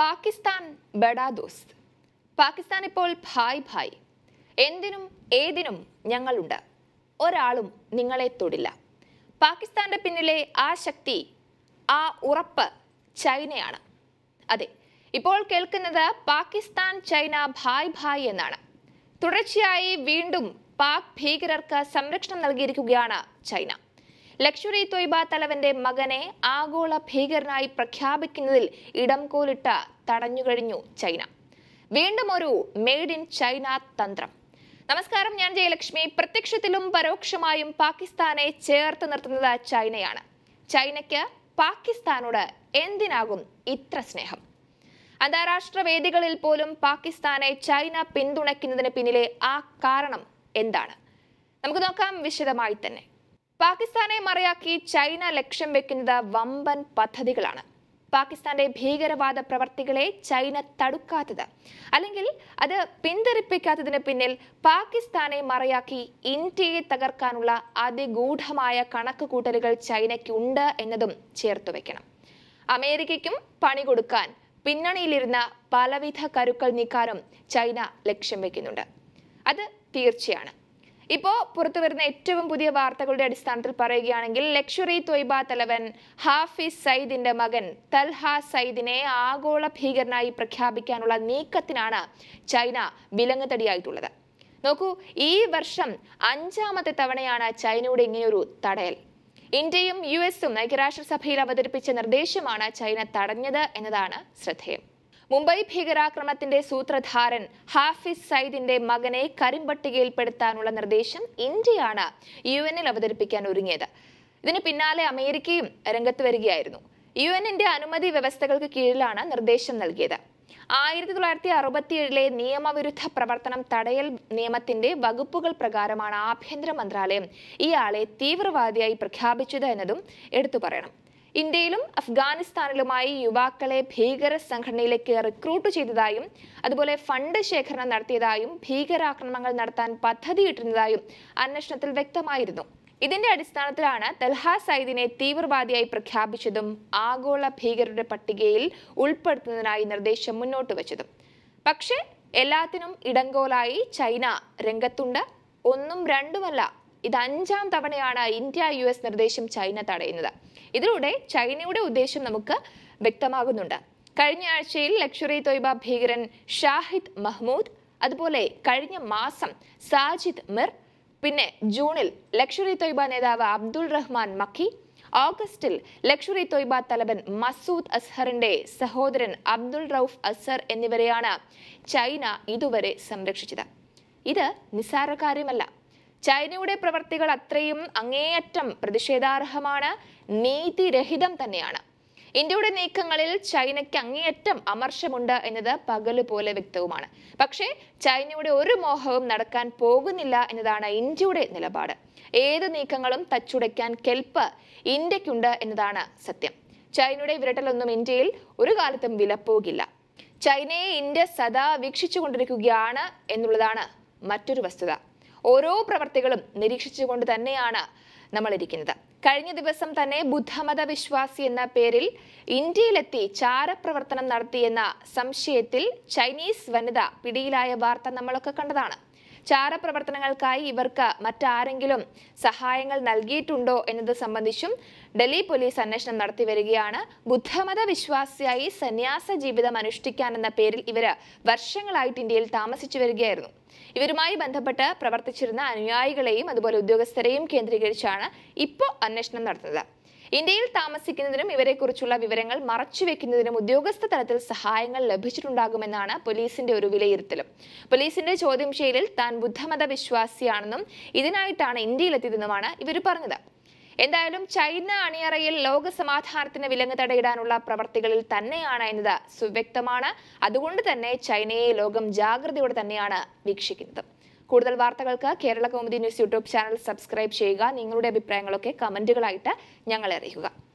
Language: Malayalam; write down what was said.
പാകിസ്ഥാൻ ബഡാ ദോസ്ത് പാകിസ്ഥാൻ ഇപ്പോൾ ഭായ് ഭായ് എന്തിനും ഏതിനും ഞങ്ങളുണ്ട് ഒരാളും നിങ്ങളെ തൊടില്ല പാകിസ്ഥാന്റെ പിന്നിലെ ആ ശക്തി ആ ഉറപ്പ് ചൈനയാണ് അതെ ഇപ്പോൾ കേൾക്കുന്നത് പാകിസ്ഥാൻ ചൈന ഭായ് ഭായ് എന്നാണ് തുടർച്ചയായി വീണ്ടും പാക് ഭീകരർക്ക് സംരക്ഷണം നൽകിയിരിക്കുകയാണ് ചൈന ലക്ഷറി തൊയ്ബ തലവന്റെ മകനെ ആഗോള ഭീകരനായി പ്രഖ്യാപിക്കുന്നതിൽ ഇടംകോലിട്ട തടഞ്ഞുകഴിഞ്ഞു ചൈന വീണ്ടും ഒരു മെയ്ഡ് ഇൻ ചൈന തന്ത്രം നമസ്കാരം ഞാൻ ജയലക്ഷ്മി പ്രത്യക്ഷത്തിലും പരോക്ഷമായും പാകിസ്ഥാനെ ചേർത്ത് നിർത്തുന്നത് ചൈനയാണ് ചൈനയ്ക്ക് പാകിസ്ഥാനോട് എന്തിനാകും ഇത്ര സ്നേഹം അന്താരാഷ്ട്ര വേദികളിൽ പോലും പാകിസ്ഥാനെ ചൈന പിന്തുണയ്ക്കുന്നതിന് പിന്നിലെ ആ കാരണം എന്താണ് നമുക്ക് നോക്കാം വിശദമായി തന്നെ പാകിസ്ഥാനെ മറയാക്കി ചൈന ലക്ഷ്യം വെക്കുന്നത് വമ്പൻ പദ്ധതികളാണ് പാകിസ്ഥാന്റെ ഭീകരവാദ പ്രവർത്തികളെ ചൈന തടുക്കാത്തത് അല്ലെങ്കിൽ അത് പിന്തിരിപ്പിക്കാത്തതിന് പിന്നിൽ പാകിസ്ഥാനെ മറയാക്കി ഇന്ത്യയെ തകർക്കാനുള്ള അതിഗൂഢമായ കണക്കുകൂട്ടലുകൾ ചൈനയ്ക്കുണ്ട് എന്നതും ചേർത്തു വെക്കണം അമേരിക്കയ്ക്കും പണി കൊടുക്കാൻ പിന്നണിയിലിരുന്ന പലവിധ കരുക്കൾ നീക്കാനും ചൈന ലക്ഷ്യം വെക്കുന്നുണ്ട് അത് തീർച്ചയാണ് ഇപ്പോൾ പുറത്തു വരുന്ന ഏറ്റവും പുതിയ വാർത്തകളുടെ അടിസ്ഥാനത്തിൽ പറയുകയാണെങ്കിൽ ലക്ഷറി തൊയ്ബ തലവൻ ഹാഫിസ് സയ്യിദിന്റെ മകൻ തൽഹ സയ്യിദിനെ ആഗോള ഭീകരനായി പ്രഖ്യാപിക്കാനുള്ള നീക്കത്തിനാണ് ചൈന വിലങ്ങുതടിയായിട്ടുള്ളത് നോക്കൂ ഈ വർഷം അഞ്ചാമത്തെ തവണയാണ് ചൈനയുടെ ഇങ്ങനെയൊരു തടയൽ ഇന്ത്യയും യു എസും ഐക്യരാഷ്ട്രസഭയിൽ അവതരിപ്പിച്ച നിർദ്ദേശമാണ് ചൈന തടഞ്ഞത് എന്നതാണ് ശ്രദ്ധേയം മുംബൈ ഭീകരാക്രമണത്തിന്റെ സൂത്രധാരൻ ഹാഫിസ് സയ്യിദിന്റെ മകനെ കരിമ്പട്ടികയിൽപ്പെടുത്താനുള്ള നിർദ്ദേശം ഇന്ത്യയാണ് യു എന്നിൽ അവതരിപ്പിക്കാൻ ഒരുങ്ങിയത് ഇതിന് പിന്നാലെ അമേരിക്കയും രംഗത്ത് വരികയായിരുന്നു യു എന്നിന്റെ അനുമതി വ്യവസ്ഥകൾക്ക് കീഴിലാണ് നിർദ്ദേശം നൽകിയത് ആയിരത്തി തൊള്ളായിരത്തി ഏഴിലെ നിയമവിരുദ്ധ പ്രവർത്തനം തടയൽ നിയമത്തിന്റെ വകുപ്പുകൾ പ്രകാരമാണ് ആഭ്യന്തര മന്ത്രാലയം ഇയാളെ തീവ്രവാദിയായി പ്രഖ്യാപിച്ചത് എന്നതും എടുത്തു പറയണം ഇന്ത്യയിലും അഫ്ഗാനിസ്ഥാനിലുമായി യുവാക്കളെ ഭീകര സംഘടനയിലേക്ക് റിക്രൂട്ട് ചെയ്തതായും അതുപോലെ ഫണ്ട് ശേഖരണം നടത്തിയതായും ഭീകരാക്രമണങ്ങൾ നടത്താൻ പദ്ധതിയിട്ടിരുന്നതായും അന്വേഷണത്തിൽ വ്യക്തമായിരുന്നു ഇതിന്റെ അടിസ്ഥാനത്തിലാണ് തൽഹാ സയ്ദിനെ തീവ്രവാദിയായി പ്രഖ്യാപിച്ചതും ആഗോള ഭീകരരുടെ പട്ടികയിൽ ഉൾപ്പെടുത്തുന്നതിനായി നിർദ്ദേശം മുന്നോട്ട് വച്ചതും പക്ഷേ എല്ലാത്തിനും ഇടങ്കോലായി ചൈന രംഗത്തുണ്ട് ഒന്നും രണ്ടുമല്ല ഇത് അഞ്ചാം തവണയാണ് ഇന്ത്യ യു എസ് നിർദ്ദേശം ചൈന തടയുന്നത് ഇതിലൂടെ ചൈനയുടെ ഉദ്ദേശം നമുക്ക് വ്യക്തമാകുന്നുണ്ട് കഴിഞ്ഞ ആഴ്ചയിൽ ലക്ഷറി തൊയ്ബ ഭീകരൻ ഷാഹിദ് മഹ്മൂദ് അതുപോലെ കഴിഞ്ഞ മാസം സാജിദ് മിർ പിന്നെ ജൂണിൽ ലക്ഷറി തൊയ്ബ നേതാവ് അബ്ദുൾ റഹ്മാൻ മഖി ഓഗസ്റ്റിൽ ലക്ഷറി തൊയ്ബ തലവൻ മസൂദ് അസ്ഹറിന്റെ സഹോദരൻ അബ്ദുൾ റൌഫ് അസർ എന്നിവരെയാണ് ചൈന ഇതുവരെ സംരക്ഷിച്ചത് ഇത് നിസ്സാര കാര്യമല്ല ചൈനയുടെ പ്രവർത്തികൾ അത്രയും അങ്ങേയറ്റം പ്രതിഷേധാർഹമാണ് നീതിരഹിതം തന്നെയാണ് ഇന്ത്യയുടെ നീക്കങ്ങളിൽ ചൈനയ്ക്ക് അങ്ങേയറ്റം അമർഷമുണ്ട് എന്നത് പകല് പോലെ വ്യക്തവുമാണ് പക്ഷേ ചൈനയുടെ ഒരു മോഹവും നടക്കാൻ പോകുന്നില്ല എന്നതാണ് ഇന്ത്യയുടെ നിലപാട് ഏത് നീക്കങ്ങളും തച്ചുടയ്ക്കാൻ കെൽപ്പ് ഇന്ത്യക്കുണ്ട് എന്നതാണ് സത്യം ചൈനയുടെ വിരട്ടലൊന്നും ഇന്ത്യയിൽ ഒരു കാലത്തും വിലപ്പോകില്ല ചൈനയെ ഇന്ത്യ സദാ വീക്ഷിച്ചുകൊണ്ടിരിക്കുകയാണ് എന്നുള്ളതാണ് മറ്റൊരു വസ്തുത ഓരോ പ്രവർത്തികളും നിരീക്ഷിച്ചുകൊണ്ട് തന്നെയാണ് നമ്മളിരിക്കുന്നത് കഴിഞ്ഞ ദിവസം തന്നെ ബുദ്ധമത വിശ്വാസി എന്ന പേരിൽ ഇന്ത്യയിലെത്തി ചാരപ്രവർത്തനം നടത്തിയെന്ന സംശയത്തിൽ ചൈനീസ് വനിത പിടിയിലായ വാർത്ത നമ്മളൊക്കെ കണ്ടതാണ് ചാരപ്രവർത്തനങ്ങൾക്കായി ഇവർക്ക് മറ്റാരെങ്കിലും സഹായങ്ങൾ നൽകിയിട്ടുണ്ടോ എന്നത് സംബന്ധിച്ചും ഡൽഹി പോലീസ് അന്വേഷണം നടത്തി വരികയാണ് ബുദ്ധമത വിശ്വാസിയായി സന്യാസ ജീവിതം അനുഷ്ഠിക്കാൻ എന്ന പേരിൽ ഇവര് വർഷങ്ങളായിട്ട് ഇന്ത്യയിൽ താമസിച്ചു വരികയായിരുന്നു ഇവരുമായി ബന്ധപ്പെട്ട് പ്രവർത്തിച്ചിരുന്ന അനുയായികളെയും അതുപോലെ ഉദ്യോഗസ്ഥരെയും കേന്ദ്രീകരിച്ചാണ് ഇപ്പോൾ അന്വേഷണം നടത്തുന്നത് ഇന്ത്യയിൽ താമസിക്കുന്നതിനും ഇവരെക്കുറിച്ചുള്ള വിവരങ്ങൾ മറച്ചുവെക്കുന്നതിനും ഉദ്യോഗസ്ഥ തലത്തിൽ സഹായങ്ങൾ ലഭിച്ചിട്ടുണ്ടാകുമെന്നാണ് പോലീസിന്റെ ഒരു വിലയിരുത്തലും പോലീസിന്റെ ചോദ്യം ചെയ്യലിൽ താൻ ബുദ്ധമത വിശ്വാസിയാണെന്നും ഇതിനായിട്ടാണ് ഇന്ത്യയിലെത്തിയതെന്നുമാണ് ഇവർ പറഞ്ഞത് എന്തായാലും ചൈന അണിയറയിൽ ലോക സമാധാനത്തിന് വിലങ്ങ് തടയിടാനുള്ള പ്രവർത്തികളിൽ തന്നെയാണ് എന്നത് സുവ്യക്തമാണ് അതുകൊണ്ട് തന്നെ ചൈനയെ ലോകം ജാഗ്രതയോടെ തന്നെയാണ് വീക്ഷിക്കുന്നത് കൂടുതൽ വാർത്തകൾക്ക് Kerala Kaumudi news YouTube channel subscribe ചെയ്യുക നിങ്ങളുടെ അഭിപ്രായങ്ങളൊക്കെ കമന്റുകളായിട്ട് ഞങ്ങളെ അറിയിക്കുക